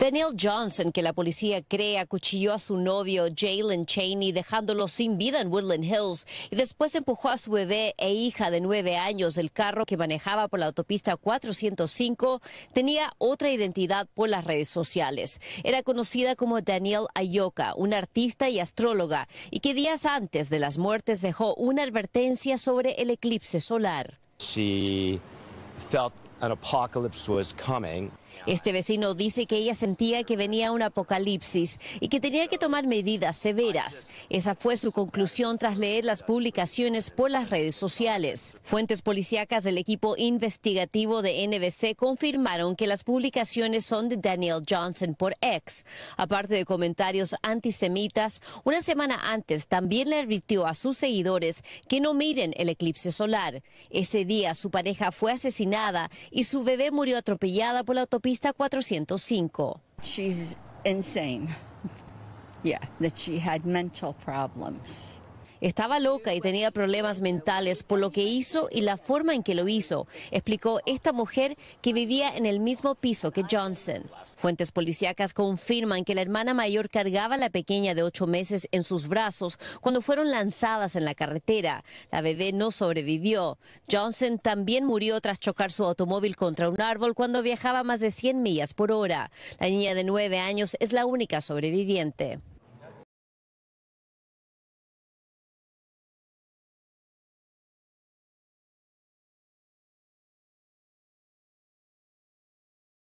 Daniel Johnson, que la policía cree acuchilló a su novio Jalen Cheney, dejándolo sin vida en Woodland Hills, y después empujó a su bebé e hija de nueve años. del carro que manejaba por la autopista 405 tenía otra identidad por las redes sociales. Era conocida como Daniel Ayoka, una artista y astróloga, y que días antes de las muertes dejó una advertencia sobre el eclipse solar. She felt an apocalypse was coming. Este vecino dice que ella sentía que venía un apocalipsis y que tenía que tomar medidas severas. Esa fue su conclusión tras leer las publicaciones por las redes sociales. Fuentes policíacas del equipo investigativo de NBC confirmaron que las publicaciones son de Daniel Johnson por ex. Aparte de comentarios antisemitas, una semana antes también le advirtió a sus seguidores que no miren el eclipse solar. Ese día su pareja fue asesinada y su bebé murió atropellada por la autopista autopista 405. She's insane. Yeah, that she had mental problems. Estaba loca y tenía problemas mentales por lo que hizo y la forma en que lo hizo, explicó esta mujer que vivía en el mismo piso que Johnson. Fuentes policíacas confirman que la hermana mayor cargaba a la pequeña de ocho meses en sus brazos cuando fueron lanzadas en la carretera. La bebé no sobrevivió. Johnson también murió tras chocar su automóvil contra un árbol cuando viajaba más de 100 millas por hora. La niña de nueve años es la única sobreviviente.